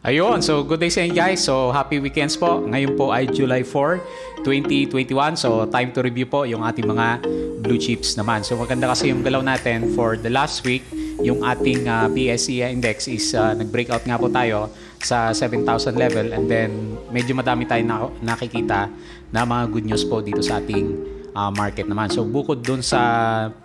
Ayun, so good day sa inyo guys. So happy weekends po. Ngayon po ay July 4, 2021. So time to review po yung ating mga blue chips naman. So maganda kasi yung galaw natin for the last week. Yung ating uh, ah, PSE index is uh, nag-breakout nga po tayo sa 7,000 level and then medyo madami tayong na- nakikita na mga good news po dito sa ating uh, market naman. So bukod doon sa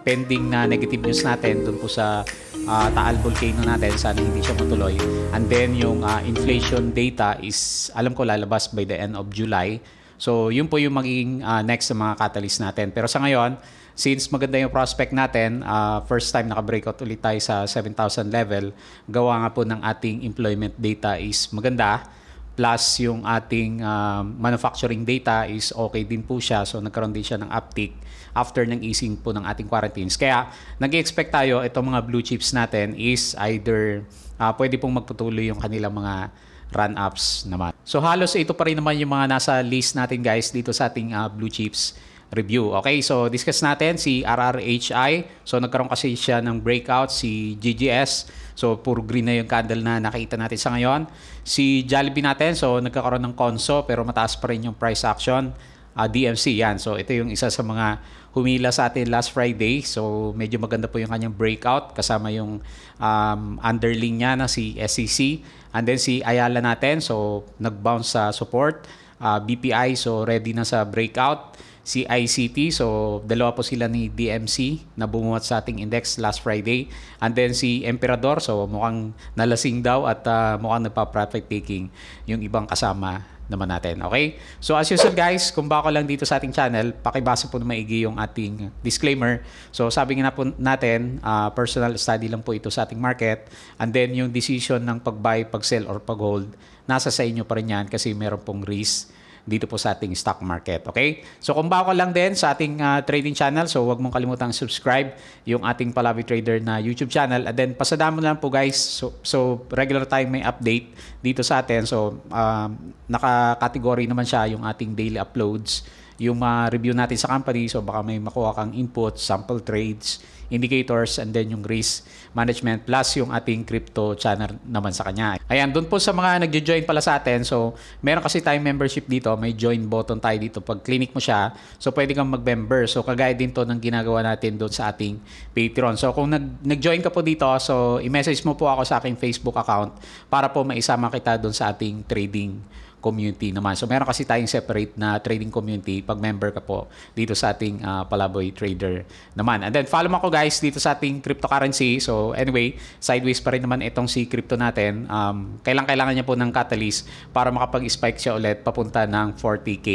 pending na negative news natin doon po sa uh, Taal Volcano natin, sana hindi siya matuloy. And then yung uh, inflation data is alam ko lalabas by the end of July. So yun po yung magiging uh, next sa mga catalyst natin. Pero sa ngayon, since maganda yung prospect natin, uh, first time naka-breakout ulit tayo sa 7,000 level, gawa nga po ng ating employment data is maganda plus yung ating uh, manufacturing data is okay din po siya. So nagkaroon din siya ng uptick after ng easing po ng ating quarantines. Kaya nag-expect tayo itong mga blue chips natin is either uh, pwede pong magpatuloy yung kanilang mga run-ups naman. So halos ito pa rin naman yung mga nasa list natin guys dito sa ating uh, blue chips review. Okay, so discuss natin si RRHI. So nagkaroon kasi siya ng breakout si GGS. So puro green na yung candle na nakita natin sa ngayon. Si Jollibee natin, so nagkakaroon ng konso pero mataas pa rin yung price action. Uh, ah, DMC yan. So ito yung isa sa mga humila sa atin last Friday. So medyo maganda po yung kanyang breakout kasama yung um, underling niya na si SEC. And then si Ayala natin. So nag-bounce sa support. Uh, ah, BPI so ready na sa breakout si ICT. So, dalawa po sila ni DMC na bumuhat sa ating index last Friday. And then si Emperador, so mukhang nalasing daw at uh, mukhang nagpa-profit taking yung ibang kasama naman natin. Okay? So as usual guys, kung bako lang dito sa ating channel, pakibasa po na maigi yung ating disclaimer. So sabi nga na po natin, uh, personal study lang po ito sa ating market. And then yung decision ng pag-buy, pag-sell, or pag-hold, nasa sa inyo pa rin yan kasi meron pong risk dito po sa ating stock market. Okay? So kung bago lang din sa ating uh, trading channel, so huwag mong kalimutang subscribe yung ating Palavi Trader na YouTube channel. And then pasadaan mo lang po guys. So, so regular time may update dito sa atin. So um, naka-category naman siya yung ating daily uploads yung mga review natin sa company. So baka may makuha kang input, sample trades, indicators, and then yung risk management plus yung ating crypto channel naman sa kanya. Ayan, doon po sa mga nagjo-join pala sa atin. So meron kasi tayong membership dito. May join button tayo dito. Pag clinic mo siya, so pwede kang mag-member. So kagaya din to ng ginagawa natin doon sa ating Patreon. So kung nag- nag-join ka po dito, so i-message mo po ako sa aking Facebook account para po maisama kita doon sa ating trading community naman. So meron kasi tayong separate na trading community pag member ka po dito sa ating uh, Palaboy Trader naman. And then follow mo ako guys dito sa ating cryptocurrency. So anyway, sideways pa rin naman itong si crypto natin. Um, kailang-kailangan niya po ng catalyst para makapag-spike siya ulit papunta ng 40k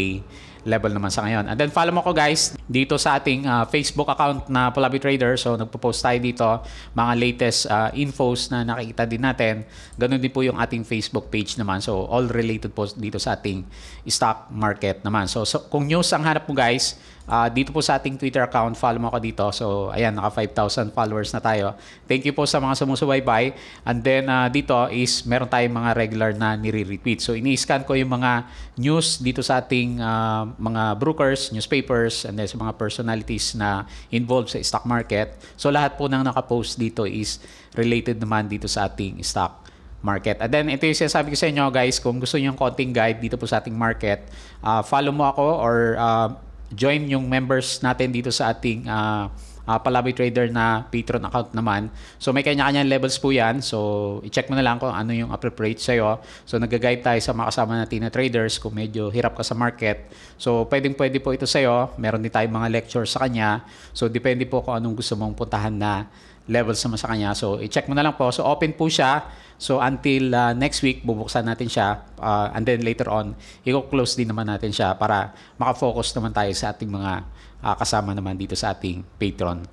level naman sa ngayon. And then follow mo ko guys dito sa ating uh, Facebook account na Palabi Trader. So nagpo-post tayo dito mga latest uh, infos na nakikita din natin. Ganun din po yung ating Facebook page naman. So all related po dito sa ating stock market naman. So, so kung news ang hanap mo guys, Uh, dito po sa ating Twitter account, follow mo ako dito. So, ayan, naka 5,000 followers na tayo. Thank you po sa mga sumusubaybay. And then, uh, dito is meron tayong mga regular na nire-retweet. So, ini-scan ko yung mga news dito sa ating uh, mga brokers, newspapers, and then sa mga personalities na involved sa stock market. So, lahat po nang nakapost dito is related naman dito sa ating stock market. And then, ito yung sinasabi ko sa inyo, guys. Kung gusto nyo yung konting guide dito po sa ating market, uh, follow mo ako or uh, join yung members natin dito sa ating uh, ah, uh, ah, Palabi Trader na Patreon account naman. So may kanya-kanya levels po yan. So i-check mo na lang kung ano yung appropriate sa'yo. So nag-guide tayo sa mga kasama natin na traders kung medyo hirap ka sa market. So pwedeng-pwede po ito sa'yo. Meron din tayong mga lecture sa kanya. So depende po kung anong gusto mong puntahan na levels naman sa kanya. So, i-check mo na lang po. So, open po siya. So, until uh, next week, bubuksan natin siya. Uh, and then later on, i-close din naman natin siya para makafocus naman tayo sa ating mga uh, kasama naman dito sa ating patron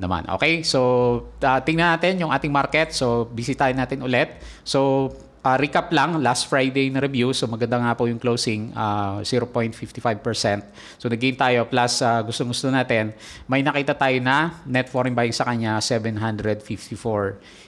naman. Okay? So, uh, tingnan natin yung ating market. So, bisitahin natin ulit. So, Uh, recap lang, last Friday na review, so maganda nga po yung closing, uh, ah, 0.55%. So nag-gain tayo, plus uh, ah, gusto-gusto natin, may nakita tayo na net foreign buying sa kanya, 754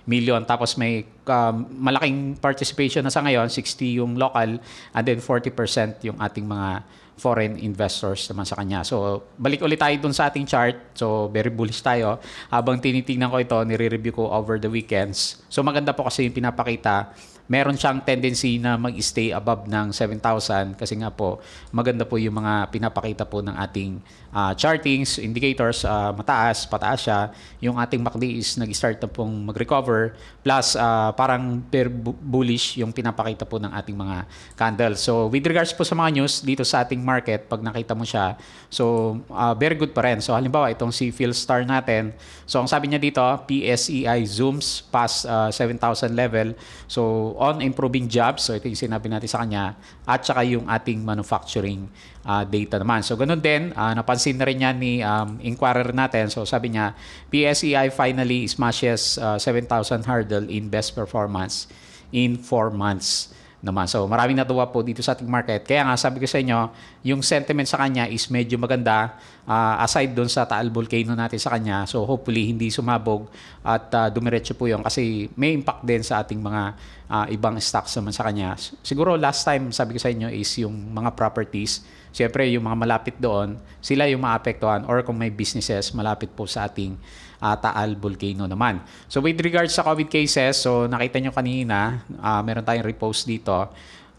million. Tapos may um, malaking participation na sa ngayon, 60 yung local, and then 40% yung ating mga foreign investors naman sa kanya. So, balik ulit tayo dun sa ating chart. So, very bullish tayo. Habang tinitingnan ko ito, nire-review ko over the weekends. So, maganda po kasi yung pinapakita meron siyang tendency na mag-stay above ng 7,000 kasi nga po maganda po yung mga pinapakita po ng ating uh, chartings, indicators, uh, mataas, pataas siya. Yung ating MACD is nag-start na pong mag-recover. Plus, uh, parang per bullish yung pinapakita po ng ating mga candles. So, with regards po sa mga news dito sa ating market, pag nakita mo siya, so uh, very good pa rin. So, halimbawa, itong si Star natin. So, ang sabi niya dito, PSEI zooms past uh, 7,000 level. So, on improving jobs. So, ito yung sinabi natin sa kanya. At saka yung ating manufacturing uh, data naman. So ganun din, uh, napansin na rin niya ni um, inquirer natin. So sabi niya, PSEI finally smashes uh, ah, 7,000 hurdle in best performance in 4 months naman. So maraming natuwa po dito sa ating market. Kaya nga sabi ko sa inyo, yung sentiment sa kanya is medyo maganda uh, aside doon sa Taal Volcano natin sa kanya. So hopefully hindi sumabog at uh, dumiretso po yun kasi may impact din sa ating mga uh, ibang stocks naman sa kanya. Siguro last time sabi ko sa inyo is yung mga properties Siyempre, yung mga malapit doon, sila yung maapektuhan or kung may businesses, malapit po sa ating uh, Taal Volcano naman. So with regards sa COVID cases, so nakita nyo kanina, uh, meron tayong repost dito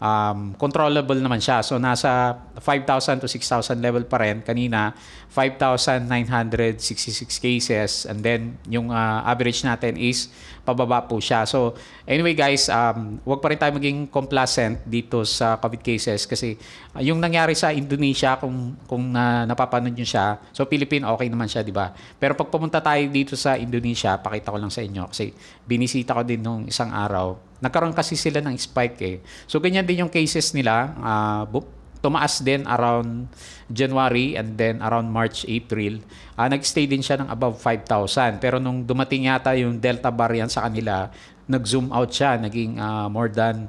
um, controllable naman siya. So nasa 5,000 to 6,000 level pa rin kanina, 5,966 cases and then yung uh, average natin is pababa po siya. So anyway guys, um, wag pa rin tayo maging complacent dito sa COVID cases kasi uh, yung nangyari sa Indonesia kung kung uh, napapanood niyo siya, so Philippine okay naman siya, di ba? Pero pag pumunta tayo dito sa Indonesia, pakita ko lang sa inyo kasi binisita ko din nung isang araw Nagkaroon kasi sila ng spike eh. So ganyan din yung cases nila. Uh, tumaas din around January and then around March, April. Uh, nagstay din siya ng above 5,000. Pero nung dumating yata yung Delta variant sa kanila, nag-zoom out siya. Naging uh, more than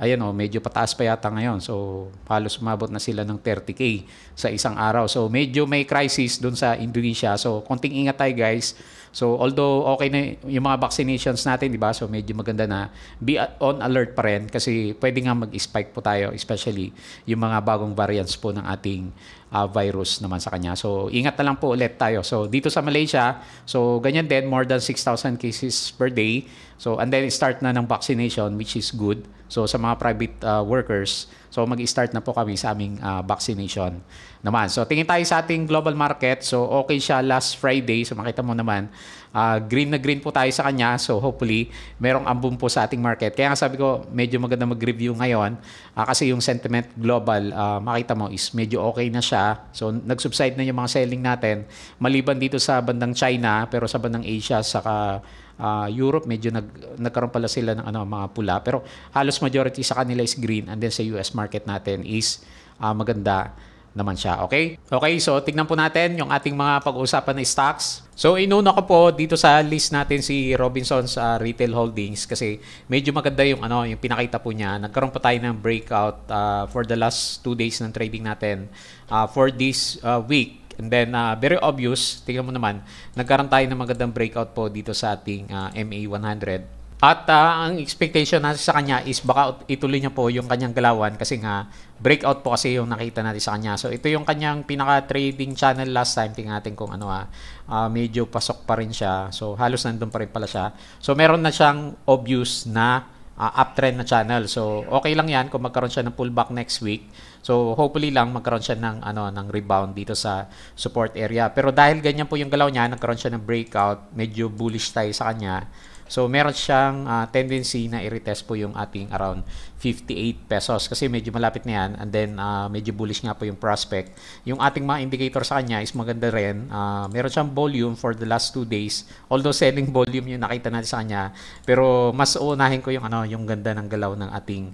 ayan o, oh, medyo pataas pa yata ngayon. So, halos umabot na sila ng 30K sa isang araw. So, medyo may crisis dun sa Indonesia. So, konting ingat tayo guys So although okay na yung mga vaccinations natin, di ba? So medyo maganda na be on alert pa rin kasi pwede nga mag-spike po tayo especially yung mga bagong variants po ng ating uh, virus naman sa kanya. So ingat na lang po ulit tayo. So dito sa Malaysia, so ganyan din more than 6,000 cases per day. So and then start na ng vaccination which is good. So sa mga private uh, workers, So mag-start na po kami sa aming uh, vaccination naman. So tingin tayo sa ating global market. So okay siya last Friday. So makita mo naman, uh, green na green po tayo sa kanya. So hopefully, merong ambum po sa ating market. Kaya nga sabi ko, medyo maganda mag-review ngayon uh, kasi yung sentiment global, uh, makita mo is medyo okay na siya. So nag-subside na yung mga selling natin. Maliban dito sa bandang China, pero sa bandang Asia, saka uh, Europe medyo nag, nagkaroon pala sila ng ano, mga pula. Pero halos majority sa kanila is green and then sa US market natin is uh, maganda naman siya. Okay? Okay, so tignan po natin yung ating mga pag-uusapan na stocks. So inuna ko po dito sa list natin si Robinson's uh, Retail Holdings kasi medyo maganda yung ano yung pinakita po niya. Nagkaroon pa tayo ng breakout uh, for the last two days ng trading natin. Uh, for this uh, week, And then, uh, very obvious, tingnan mo naman, nagkaroon tayo ng magandang breakout po dito sa ating uh, MA100. At uh, ang expectation natin sa kanya is baka ituloy niya po yung kanyang galawan kasi nga breakout po kasi yung nakita natin sa kanya. So ito yung kanyang pinaka-trading channel last time. Tingnan natin kung ano ah. Uh, medyo pasok pa rin siya. So halos nandun pa rin pala siya. So meron na siyang obvious na uh, uptrend na channel. So okay lang yan kung magkaroon siya ng pullback next week. So hopefully lang magkaroon siya ng ano ng rebound dito sa support area. Pero dahil ganyan po yung galaw niya, nagkaroon siya ng breakout, medyo bullish tayo sa kanya. So meron siyang uh, tendency na i-retest po yung ating around 58 pesos kasi medyo malapit na yan and then uh, medyo bullish nga po yung prospect. Yung ating mga indicator sa kanya is maganda rin. Uh, meron siyang volume for the last 2 days. Although selling volume yung nakita natin sa kanya pero mas uunahin ko yung ano yung ganda ng galaw ng ating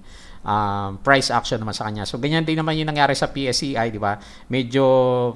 um, price action naman sa kanya. So ganyan din naman yung nangyari sa PSEI, di ba? Medyo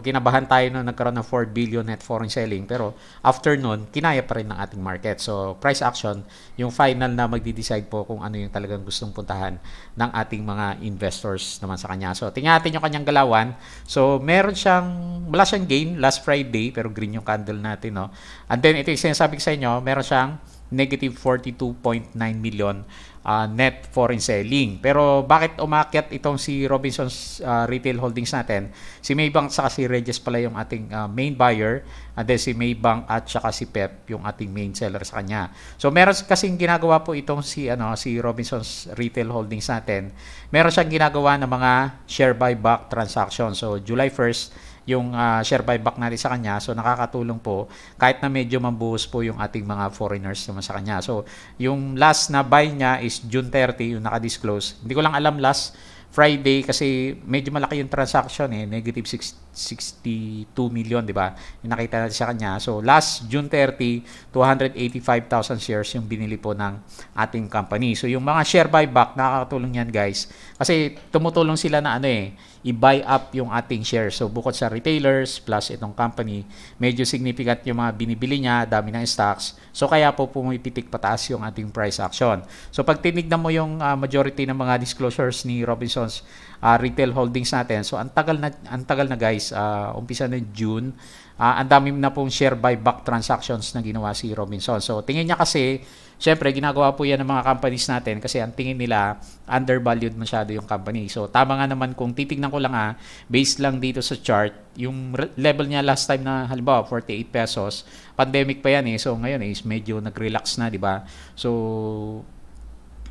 kinabahan tayo nung nagkaroon ng 4 billion net foreign selling pero after noon, kinaya pa rin ng ating market. So price action, yung final na magde-decide po kung ano yung talagang gustong puntahan ng ating mga investors naman sa kanya. So tingnan natin yung kanyang galawan. So meron siyang wala siyang gain last Friday pero green yung candle natin, no. And then ito yung sinasabi ko sa inyo, meron siyang negative 42.9 million uh, net foreign selling. Pero bakit umakyat itong si Robinson's uh, retail holdings natin? Si Maybank sa si Regis pala yung ating uh, main buyer and then si Maybank at saka si Pep yung ating main seller sa kanya. So meron kasing ginagawa po itong si ano si Robinson's retail holdings natin. Meron siyang ginagawa ng mga share buyback transaction. So July 1st yung uh, share buyback natin sa kanya. So nakakatulong po kahit na medyo mabuhos po yung ating mga foreigners naman sa kanya. So yung last na buy niya is June 30 yung naka-disclose. Hindi ko lang alam last Friday kasi medyo malaki yung transaction eh, negative 6 162 million, di ba? Yung nakita natin sa kanya. So, last June 30, 285,000 shares yung binili po ng ating company. So, yung mga share buyback, nakakatulong yan guys. Kasi tumutulong sila na ano eh, i-buy up yung ating shares. So, bukod sa retailers plus itong company, medyo significant yung mga binibili niya, dami ng stocks. So, kaya po pumipitik pataas yung ating price action. So, pag tinignan mo yung uh, majority ng mga disclosures ni Robinson's uh, retail holdings natin, so, ang tagal na, ang tagal na guys, Uh, umpisa ng June. Uh, ang dami na pong share buyback transactions na ginawa si Robinson. So tingin niya kasi, syempre ginagawa po yan ng mga companies natin kasi ang tingin nila undervalued masyado yung company. So tama nga naman kung titignan ko lang ah, based lang dito sa chart, yung level niya last time na halimbawa 48 pesos, pandemic pa yan eh. So ngayon is medyo nag-relax na, di ba? So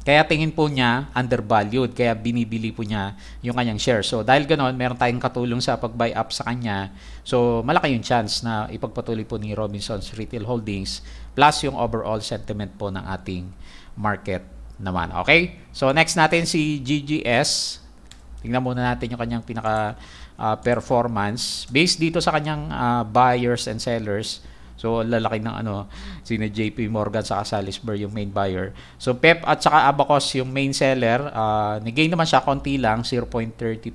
kaya tingin po niya undervalued, kaya binibili po niya yung kanyang share. So dahil ganoon, meron tayong katulong sa pag-buy up sa kanya. So malaki yung chance na ipagpatuloy po ni Robinson's Retail Holdings plus yung overall sentiment po ng ating market naman. Okay? So next natin si GGS. Tingnan muna natin yung kanyang pinaka uh, performance based dito sa kanyang uh, buyers and sellers So lalaki ng ano sina JP Morgan sa Salisbury yung main buyer. So PEP at saka Abacos yung main seller, uh, ah, nagain naman siya konti lang 0.32%.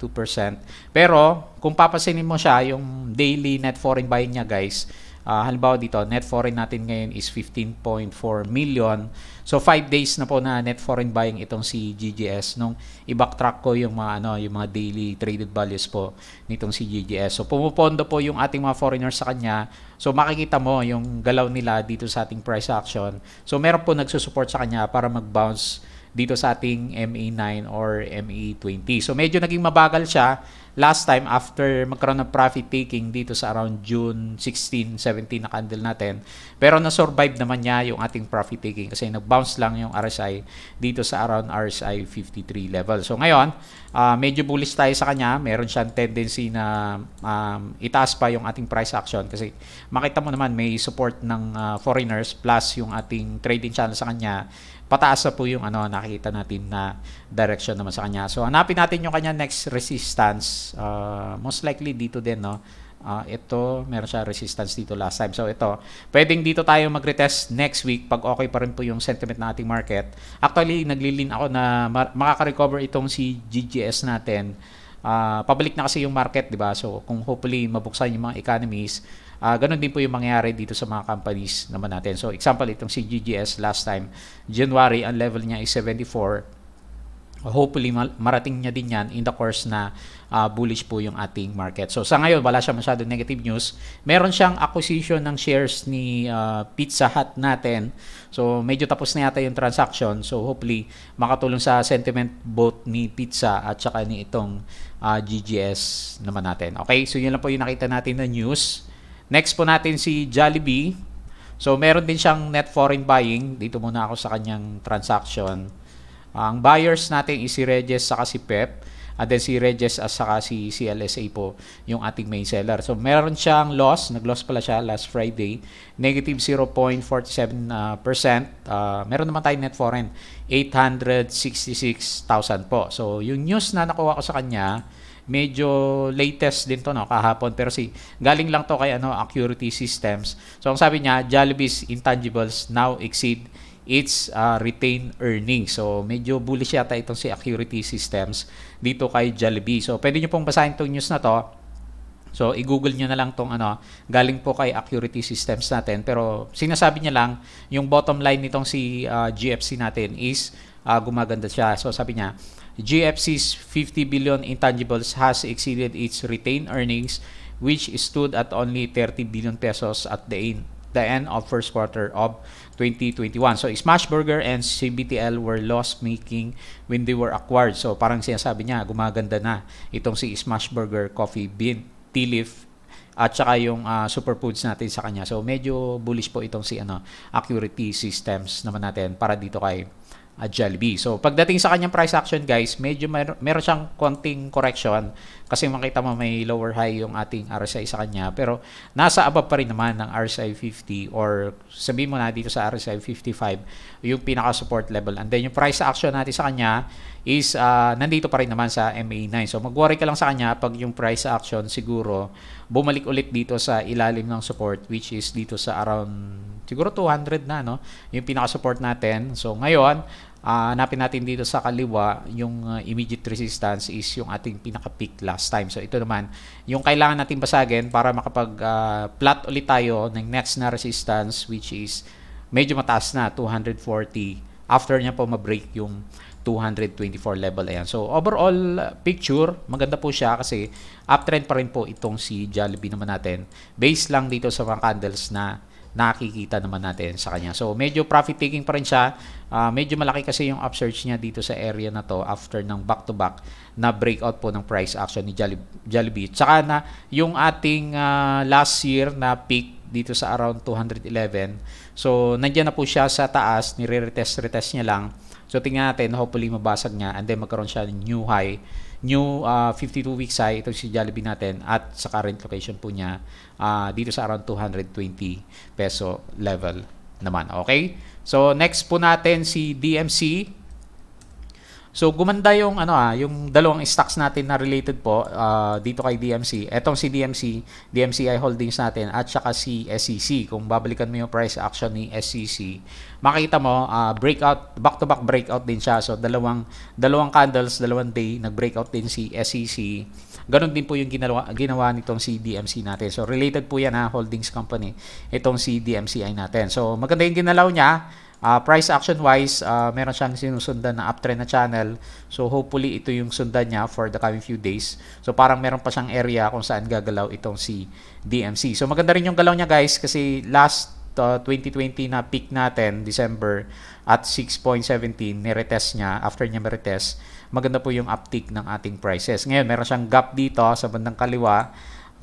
Pero kung papasinin mo siya yung daily net foreign buy niya guys, Uh, halimbawa dito, net foreign natin ngayon is 15.4 million. So 5 days na po na net foreign buying itong si GGS nung i-backtrack ko yung mga ano, yung mga daily traded values po nitong si GGS. So pumupondo po yung ating mga foreigners sa kanya. So makikita mo yung galaw nila dito sa ating price action. So meron po nagsusuport sa kanya para mag-bounce dito sa ating MA9 e or MA20. E so medyo naging mabagal siya last time after magkaroon ng profit taking dito sa around June 16, 17 na candle natin. Pero na-survive naman niya yung ating profit taking kasi nag-bounce lang yung RSI dito sa around RSI 53 level. So ngayon, uh, medyo bullish tayo sa kanya. Meron siyang tendency na um, itaas pa yung ating price action kasi makita mo naman may support ng uh, foreigners plus yung ating trading channel sa kanya pataas na po yung ano, nakikita natin na direction naman sa kanya. So, hanapin natin yung kanya next resistance. Uh, most likely dito din, no? Uh, ito, meron siya resistance dito last time. So, ito, pwedeng dito tayo mag-retest next week pag okay pa rin po yung sentiment ng ating market. Actually, naglilin ako na makaka-recover itong si GGS natin. Uh, ah, pabalik na kasi yung market, di ba? So, kung hopefully mabuksan yung mga economies, Uh, ah, ganon din po yung mangyayari dito sa mga companies naman natin. So example, itong si GGS last time, January, ang level niya is 74 hopefully marating niya din yan in the course na uh, bullish po yung ating market. So sa ngayon wala siya masyado negative news. Meron siyang acquisition ng shares ni uh, Pizza Hut natin. So medyo tapos na yata yung transaction. So hopefully makatulong sa sentiment both ni Pizza at saka ni itong uh, GGS naman natin. Okay, so yun lang po yung nakita natin na news. Next po natin si Jollibee. So meron din siyang net foreign buying. Dito muna ako sa kanyang transaction. Ang buyers natin is si Regis saka si Pep. At then si Regis at saka si CLSA po yung ating main seller. So meron siyang loss. Nag-loss pala siya last Friday. Negative 0.47%. Uh, percent. uh, meron naman tayong net foreign. 866,000 po. So yung news na nakuha ko sa kanya Medyo latest din to no kahapon pero si galing lang to kay ano Accurity Systems. So ang sabi niya, Jollibee's intangibles now exceed its uh, retained earnings. So medyo bullish yata itong si Accurity Systems dito kay Jollibee. So pwede niyo pong basahin tong news na to. So i-google niyo na lang tong ano, galing po kay Accurity Systems natin. Pero sinasabi niya lang yung bottom line nitong si uh, ah, GFC natin is uh, gumaganda siya. So sabi niya, GFC's 50 billion intangibles has exceeded its retained earnings which stood at only 30 billion pesos at the end the end of first quarter of 2021. So Smashburger and CBTL were loss making when they were acquired. So parang sinasabi niya gumaganda na itong si Smashburger Coffee Bean Tea Leaf at saka yung uh, superfoods natin sa kanya. So medyo bullish po itong si ano Accurity Systems naman natin para dito kay at Jollibee. So, pagdating sa kanyang price action, guys, medyo mer- meron siyang konting correction kasi makita mo may lower high yung ating RSI sa kanya. Pero, nasa above pa rin naman ng RSI 50 or sabihin mo na dito sa RSI 55 yung pinaka-support level. And then, yung price action natin sa kanya, is uh, nandito pa rin naman sa MA9. So mag-worry ka lang sa kanya pag yung price action siguro bumalik ulit dito sa ilalim ng support which is dito sa around siguro 200 na no. Yung pinaka-support natin. So ngayon, uh, ah, napin natin dito sa kaliwa yung uh, immediate resistance is yung ating pinaka-peak last time. So ito naman, yung kailangan natin basagin para makapag-plot ulit tayo ng next na resistance which is medyo mataas na 240 after niya po ma-break yung 224 level. Ayan. So, overall picture, maganda po siya kasi uptrend pa rin po itong si Jollibee naman natin. Based lang dito sa mga candles na nakikita naman natin sa kanya. So, medyo profit taking pa rin siya. Uh, medyo malaki kasi yung upsurge niya dito sa area na to after ng back-to-back na breakout po ng price action ni Jollibee. Tsaka na yung ating uh, last year na peak dito sa around 211. So, nandiyan na po siya sa taas. ni retest retest niya lang So tingnan natin, hopefully mabasag niya and then magkaroon siya ng new high, new uh, ah, 52 weeks high ito si Jollibee natin at sa current location po niya uh, dito sa around 220 peso level naman. Okay? So next po natin si DMC So gumanda yung ano ah, yung dalawang stocks natin na related po uh, dito kay DMC. Etong si DMC, DMCI Holdings natin at saka si SEC. Kung babalikan mo yung price action ni SEC, makita mo uh, breakout back to back breakout din siya. So dalawang dalawang candles, dalawang day nag-breakout din si SEC. Ganon din po yung ginawa, ginawa nitong si DMC natin. So related po yan ha, holdings company itong si DMCI natin. So maganda yung ginalaw niya. Uh, price action wise, uh, ah, meron siyang sinusundan na uptrend na channel. So hopefully ito yung sundan niya for the coming few days. So parang meron pa siyang area kung saan gagalaw itong si DMC. So maganda rin yung galaw niya guys kasi last uh, ah, 2020 na peak natin, December, at 6.17, niretest niya, after niya meretest, maganda po yung uptick ng ating prices. Ngayon, meron siyang gap dito sa bandang kaliwa.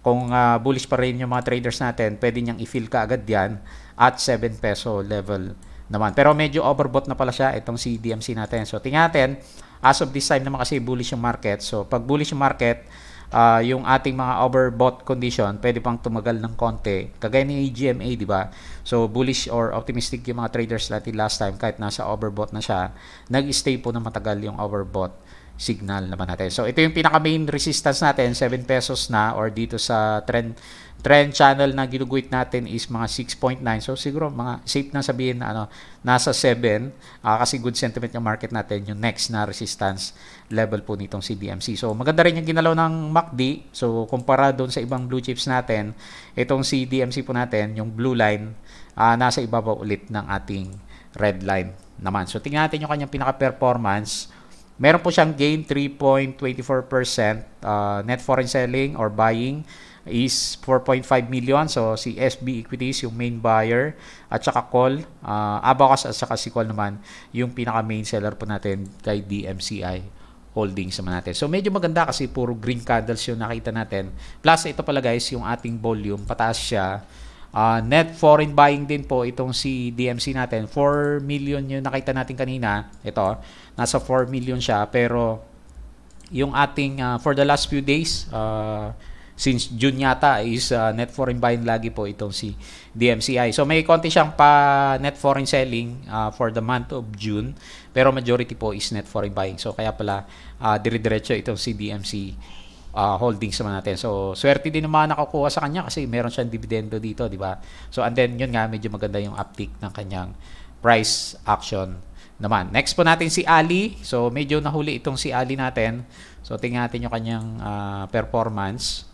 Kung uh, bullish pa rin yung mga traders natin, pwede niyang i-fill ka agad yan at 7 peso level naman. Pero medyo overbought na pala siya itong CDMC natin. So tingnan natin, as of this time na kasi bullish yung market. So pag bullish yung market, uh, yung ating mga overbought condition, pwede pang tumagal ng konti. Kagaya ni AGMA, di ba? So, bullish or optimistic yung mga traders natin last time kahit nasa overbought na siya. Nag-stay po na matagal yung overbought signal naman natin. So, ito yung pinaka-main resistance natin, 7 pesos na or dito sa trend trend channel na ginuguit natin is mga 6.9. So siguro mga safe na sabihin na ano, nasa 7 uh, ah, kasi good sentiment yung market natin yung next na resistance level po nitong CDMC. So maganda rin yung ginalaw ng MACD. So kumpara doon sa ibang blue chips natin, itong CDMC po natin, yung blue line, uh, nasa ibaba ulit ng ating red line naman. So tingnan natin yung kanyang pinaka-performance. Meron po siyang gain 3.24% uh, ah, net foreign selling or buying is 4.5 million. So, si SB Equities yung main buyer at saka call. Uh, Abacus at saka si call naman yung pinaka main seller po natin kay DMCI holdings naman natin. So medyo maganda kasi puro green candles yung nakita natin. Plus ito pala guys yung ating volume, pataas siya. Uh, net foreign buying din po itong si DMC natin. 4 million yung nakita natin kanina. Ito, nasa 4 million siya pero yung ating uh, for the last few days uh, since June yata is uh, net foreign buying lagi po itong si DMCI. So may konti siyang pa net foreign selling uh, for the month of June pero majority po is net foreign buying. So kaya pala uh, dire-diretso itong si DMC uh, holdings naman natin. So swerte din naman nakakuha sa kanya kasi meron siyang dividendo dito, di ba? So and then yun nga medyo maganda yung uptick ng kanyang price action naman. Next po natin si Ali. So medyo nahuli itong si Ali natin. So tingnan natin yung kanyang uh, performance.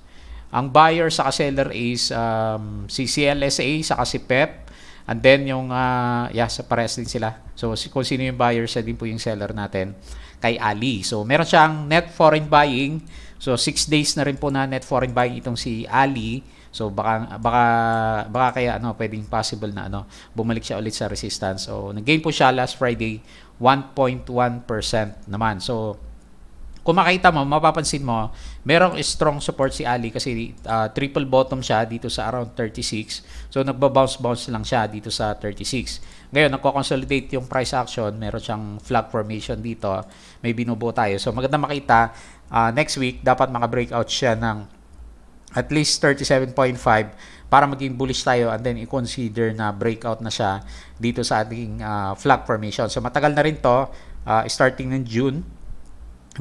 Ang buyer sa seller is um, si CLSA sa si PEP and then yung uh, yeah, sa pares din sila. So kung sino yung buyer, siya din po yung seller natin kay Ali. So meron siyang net foreign buying. So 6 days na rin po na net foreign buying itong si Ali. So baka baka baka kaya ano pwedeng possible na ano bumalik siya ulit sa resistance. So nag-gain po siya last Friday 1.1% naman. So kung makita mo, mapapansin mo, merong strong support si Ali kasi uh, triple bottom siya dito sa around 36. So nagbabounce-bounce lang siya dito sa 36. Ngayon, nagko-consolidate yung price action, meron siyang flag formation dito. May binubuo tayo. So maganda makita, uh, next week dapat maka-breakout siya ng at least 37.5 para maging bullish tayo and then i-consider na breakout na siya dito sa ating uh, flag formation. So matagal na rin to, uh, starting ng June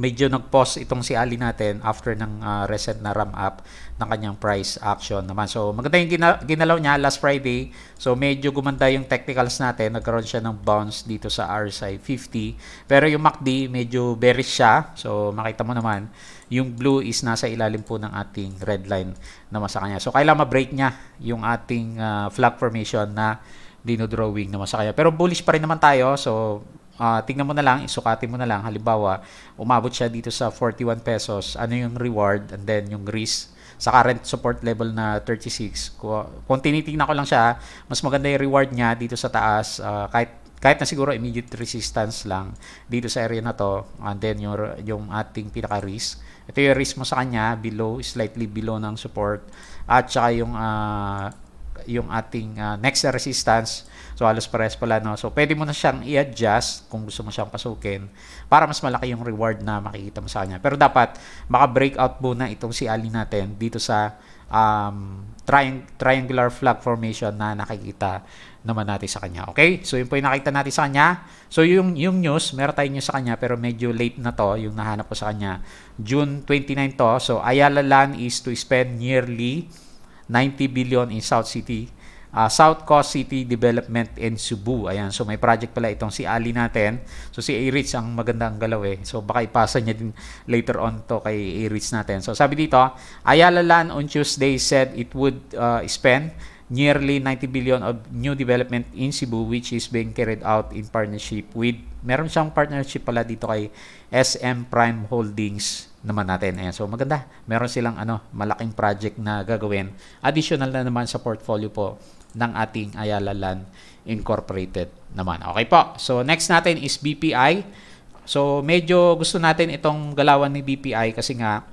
medyo nag-pause itong si Ali natin after ng uh, recent na ramp up ng kanyang price action naman. So maganda yung gina- ginalaw niya last Friday. So medyo gumanda yung technicals natin. Nagkaroon siya ng bounce dito sa RSI 50. Pero yung MACD medyo bearish siya. So makita mo naman yung blue is nasa ilalim po ng ating red line naman sa kanya. So kailangan ma-break niya yung ating uh, flag formation na dino-drawing naman sa kanya. Pero bullish pa rin naman tayo. So uh, ah, tingnan mo na lang, isukati mo na lang. Halimbawa, umabot siya dito sa 41 pesos. Ano yung reward and then yung risk sa current support level na 36. Kung tinitingnan ko lang siya, mas maganda yung reward niya dito sa taas uh, kahit kahit na siguro immediate resistance lang dito sa area na to and then yung, yung ating pinaka risk ito yung risk mo sa kanya below slightly below ng support at saka yung uh, yung ating uh, next resistance So halos pares pala no. So pwede mo na siyang i-adjust kung gusto mo siyang pasukin para mas malaki yung reward na makikita mo sa kanya. Pero dapat maka-breakout muna itong si Ali natin dito sa um, triang triangular flag formation na nakikita naman natin sa kanya. Okay? So, yun po yung nakita natin sa kanya. So, yung, yung news, meron tayong news sa kanya pero medyo late na to yung nahanap ko sa kanya. June 29 to. So, Ayala Land is to spend nearly 90 billion in South City uh, South Coast City Development in Cebu. Ayan, so may project pala itong si Ali natin. So si a ang magandang galaw eh. So baka ipasa niya din later on to kay a natin. So sabi dito, Ayala Land on Tuesday said it would uh, spend nearly 90 billion of new development in Cebu which is being carried out in partnership with meron siyang partnership pala dito kay SM Prime Holdings naman natin. Ayan. So maganda. Meron silang ano, malaking project na gagawin. Additional na naman sa portfolio po ng ating Ayala Land Incorporated naman. Okay po. So next natin is BPI. So medyo gusto natin itong galawan ni BPI kasi nga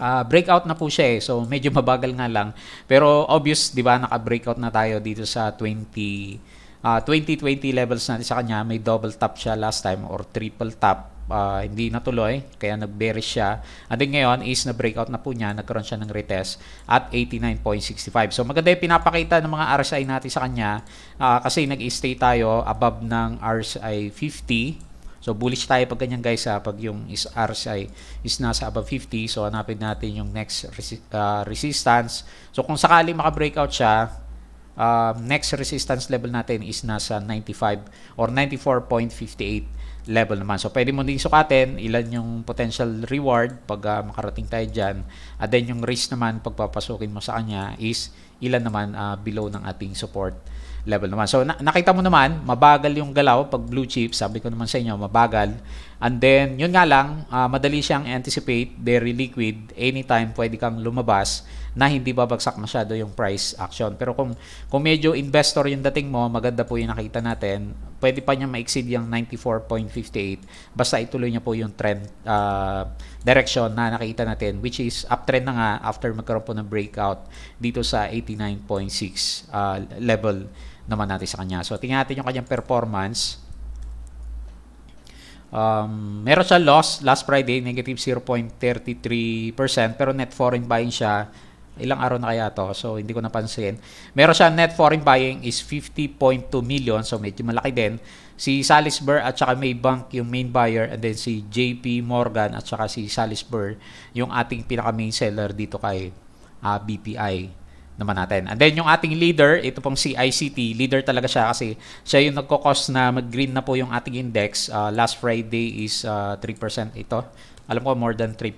uh, breakout na po siya eh. So medyo mabagal nga lang. Pero obvious, 'di ba, naka-breakout na tayo dito sa 20 uh, 2020 levels natin sa kanya. May double top siya last time or triple top uh, hindi natuloy, kaya nag-bearish siya. At then ngayon is na-breakout na po niya, nagkaroon siya ng retest at 89.65. So maganda yung pinapakita ng mga RSI natin sa kanya uh, kasi nag-stay tayo above ng RSI 50. So bullish tayo pag ganyan guys ha, ah, pag yung is RSI is nasa above 50. So hanapin natin yung next resi uh, resistance. So kung sakaling maka-breakout siya, uh, next resistance level natin is nasa 95 or 94.58 level naman. So, pwede mo din sukatin ilan yung potential reward pag uh, makarating tayo dyan. At then, yung risk naman pag papasukin mo sa kanya is ilan naman uh, below ng ating support level naman. So, na- nakita mo naman, mabagal yung galaw pag blue chip. Sabi ko naman sa inyo, mabagal. And then, yun nga lang, uh, madali siyang anticipate, very liquid, anytime pwede kang lumabas na hindi babagsak masyado yung price action. Pero kung, kung medyo investor yung dating mo, maganda po yung nakita natin, pwede pa niya ma-exceed yung 94.58 basta ituloy niya po yung trend uh, direction na nakita natin which is uptrend na nga after magkaroon po ng breakout dito sa 89.6 uh, ah, level naman natin sa kanya. So tingnan natin yung kanyang performance. Um, meron siya loss last Friday, negative 0.33%, pero net foreign buying siya ilang araw na kaya to so hindi ko napansin meron siya net foreign buying is 50.2 million so medyo malaki din si Salisbury at saka Maybank yung main buyer and then si JP Morgan at saka si Salisbury yung ating pinaka main seller dito kay uh, ah, BPI naman natin and then yung ating leader ito pong si ICT leader talaga siya kasi siya yung nagko-cause na mag-green na po yung ating index uh, last Friday is uh, ah, 3% ito alam ko more than 3%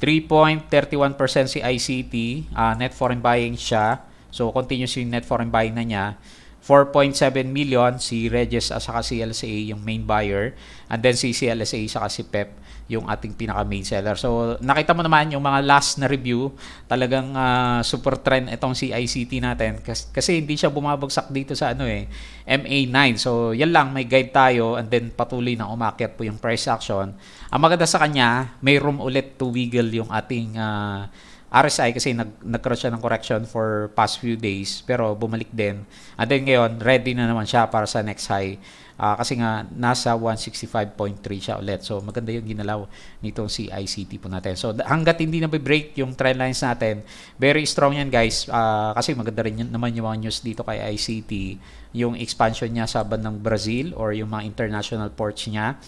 3.31% si ICT, uh, ah, net foreign buying siya. So continuous yung net foreign buying na niya. 4.7 million si Regis at saka si yung main buyer and then si CLSA saka si PEP yung ating pinaka main seller. So nakita mo naman yung mga last na review, talagang uh, super trend itong si ICT natin kasi, kasi hindi siya bumabagsak dito sa ano eh MA9. So yan lang may guide tayo and then patuloy na umakyat po yung price action. Ang maganda sa kanya, may room ulit to wiggle yung ating uh, RSI kasi nag nagkaroon siya ng correction for past few days pero bumalik din. At then ngayon, ready na naman siya para sa next high. Uh, kasi nga nasa 165.3 siya ulit. So maganda yung ginalaw nitong CICT po natin. So hanggat hindi na break yung trend lines natin, very strong yan guys. Uh, kasi maganda rin yun, naman yung mga news dito kay ICT, yung expansion niya sa bandang Brazil or yung mga international ports niya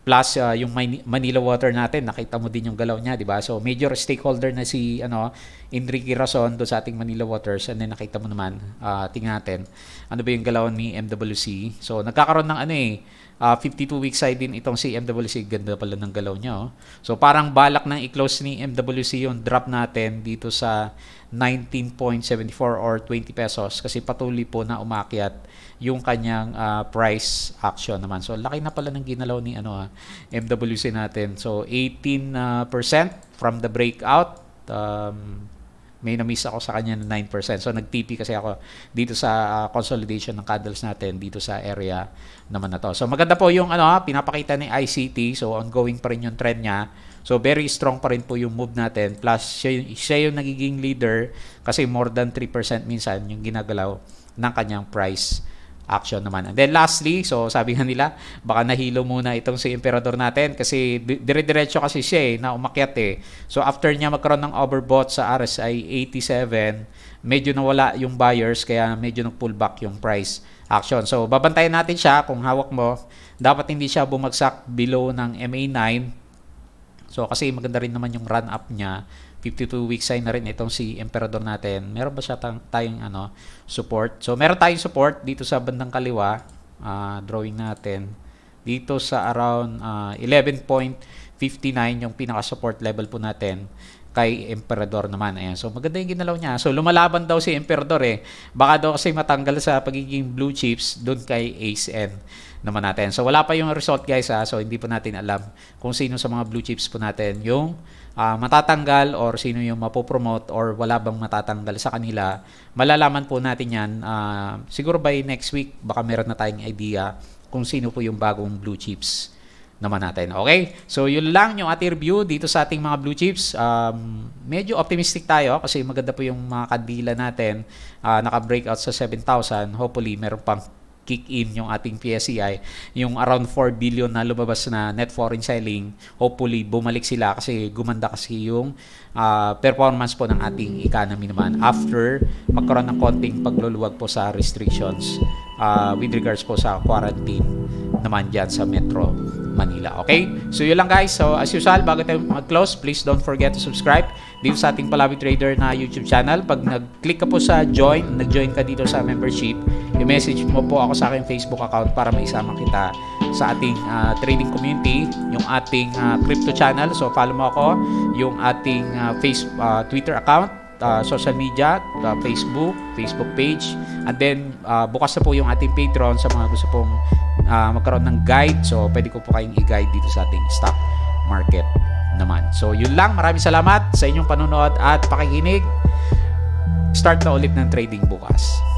plus uh, yung Manila Water natin nakita mo din yung galaw niya di ba so major stakeholder na si ano Enrique Rason do sa ating Manila Waters and then nakita mo naman uh, tingnan natin ano ba yung galaw ni MWC so nagkakaroon ng ano eh Uh, ah, 52 weeks ay din itong si MWC. Ganda pala ng galaw niya. Oh. So parang balak ng i-close ni MWC yung drop natin dito sa 19.74 or 20 pesos kasi patuloy po na umakyat yung kanyang uh, price action naman. So laki na pala ng ginalaw ni ano, uh, ah, MWC natin. So 18% uh, from the breakout. Um, may na-miss ako sa kanya ng 9%. So nagtipi kasi ako dito sa uh, consolidation ng candles natin dito sa area naman na to. So maganda po yung ano, ah, pinapakita ni ICT. So ongoing pa rin yung trend niya. So very strong pa rin po yung move natin. Plus siya, siya yung nagiging leader kasi more than 3% minsan yung ginagalaw ng kanyang price action naman. And then lastly, so sabi nga nila, baka nahilo muna itong si Emperador natin kasi dire-diretso kasi siya eh, na umakyat eh. So after niya magkaroon ng overbought sa RSI 87, medyo nawala yung buyers kaya medyo nag-pullback yung price action. So babantayan natin siya kung hawak mo, dapat hindi siya bumagsak below ng MA9. So kasi maganda rin naman yung run up niya 52 week sign na rin itong si Emperador natin. Meron ba siya tayong ano, support? So, meron tayong support dito sa bandang kaliwa, uh, drawing natin. Dito sa around uh, ah, 11.59 yung pinaka-support level po natin kay Emperador naman. Ayan. So maganda yung ginalaw niya. So lumalaban daw si Emperador eh. Baka daw kasi matanggal sa pagiging blue chips doon kay Ace naman natin. So wala pa yung result guys ha. Ah. So hindi po natin alam kung sino sa mga blue chips po natin yung uh, matatanggal or sino yung mapopromote or wala bang matatanggal sa kanila. Malalaman po natin yan. Uh, siguro by next week, baka meron na tayong idea kung sino po yung bagong blue chips naman natin. Okay? So, yun lang yung ating review dito sa ating mga blue chips. Um, medyo optimistic tayo kasi maganda po yung mga kandila natin. Uh, naka-breakout sa 7,000. Hopefully, meron pang kick in yung ating PSEI, yung around 4 billion na lumabas na net foreign selling, hopefully bumalik sila kasi gumanda kasi yung uh, performance po ng ating economy naman after magkaroon ng konting pagluluwag po sa restrictions uh, with regards po sa quarantine naman dyan sa Metro Manila. Okay? So yun lang guys. So as usual, bago tayo mag-close, please don't forget to subscribe dito sa ating Palawi Trader na YouTube channel. Pag nag-click ka po sa join, nag-join ka dito sa membership, i-message mo po ako sa aking Facebook account para maisama kita sa ating uh, trading community, yung ating uh, crypto channel. So follow mo ako, yung ating uh, face, uh, Twitter account, uh, social media, uh, Facebook, Facebook page. And then, uh, bukas na po yung ating Patreon sa mga gusto pong uh, magkaroon ng guide. So, pwede ko po kayong i-guide dito sa ating stock market naman. So, yun lang. Maraming salamat sa inyong panonood at pakikinig. Start na ulit ng trading bukas.